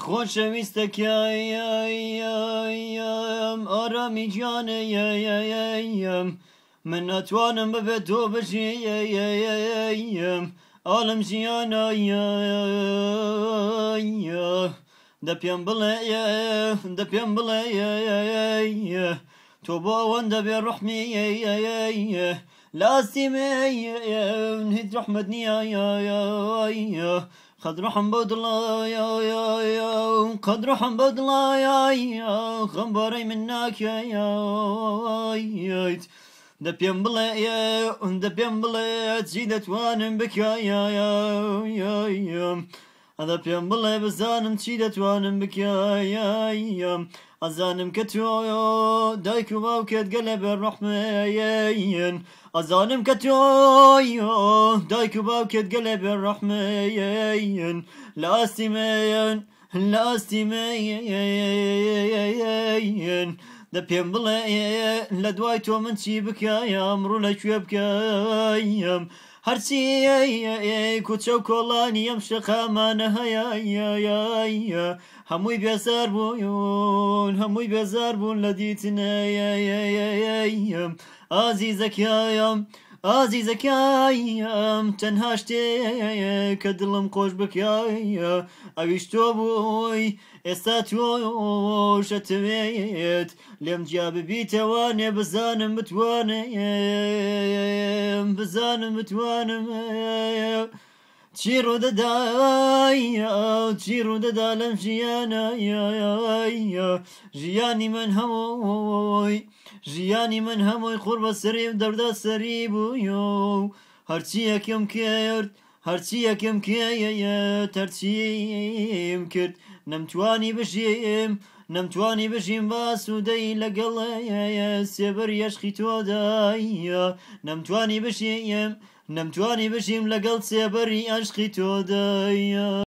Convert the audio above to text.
يا يا يا من يا يا يا يا ئالم ژیانە دە پێم يا يا يا يا تۆ بۆ يا يا ڕحمی لاستی يا يا يا يا قد حمد بدلا يا يا يا خضر حمد الله يا يا خبري منك يا يا يا دبيم بلا يا دبيم بلا زيدت وانم بك يا يا يا, يا, يا ئەدە پێم بڵێ بزانم چی دەتوانم بکەم ئەزانم کە تۆ دایک و باوکێت گەلە بێڕەحمەیەن ئەزانم کە تۆ دایک و باوکێت گەلە بێڕەحمەیەن لاستیمەیەن لاستیمەیەن دە پێم بڵێ لە دوای تۆ من چی بکایم ڕوو لەکوێ بکەیم هەرچی کوچە و کۆڵانی ئەم شقامانە هەیە هەمووی بێزار بوون هەمووی بێزار بوون لە دیتنە ئازی زەکیایم. ئازیزەکەیم تەنها شتێ کە دڵم خۆش بکایە ئەویش تۆ بووی ئێستا تۆشەتەوێت لێم جیا ببیتەوانێ بزانم بتوانێ بزانم بتوانم چی ڕۆدەدایا چی ڕوودەدا لەم ژیانە ژیانی من هەمۆی ژیانی من هەمۆی خوڕ بە سەری دەردا سەری بوویۆ هەرچی یەکەم کرد هەرچی یەکەم کێە تەرچیم کرد نەمتوانی بژیم نەمتوانی بژیم با سوودەی لەگەڵە سێبەر یەشخی تۆدایە نەمتوانی بژیم. نەمتوانی بژیم لەگەڵ سێبەری ئەشقی تۆدەیە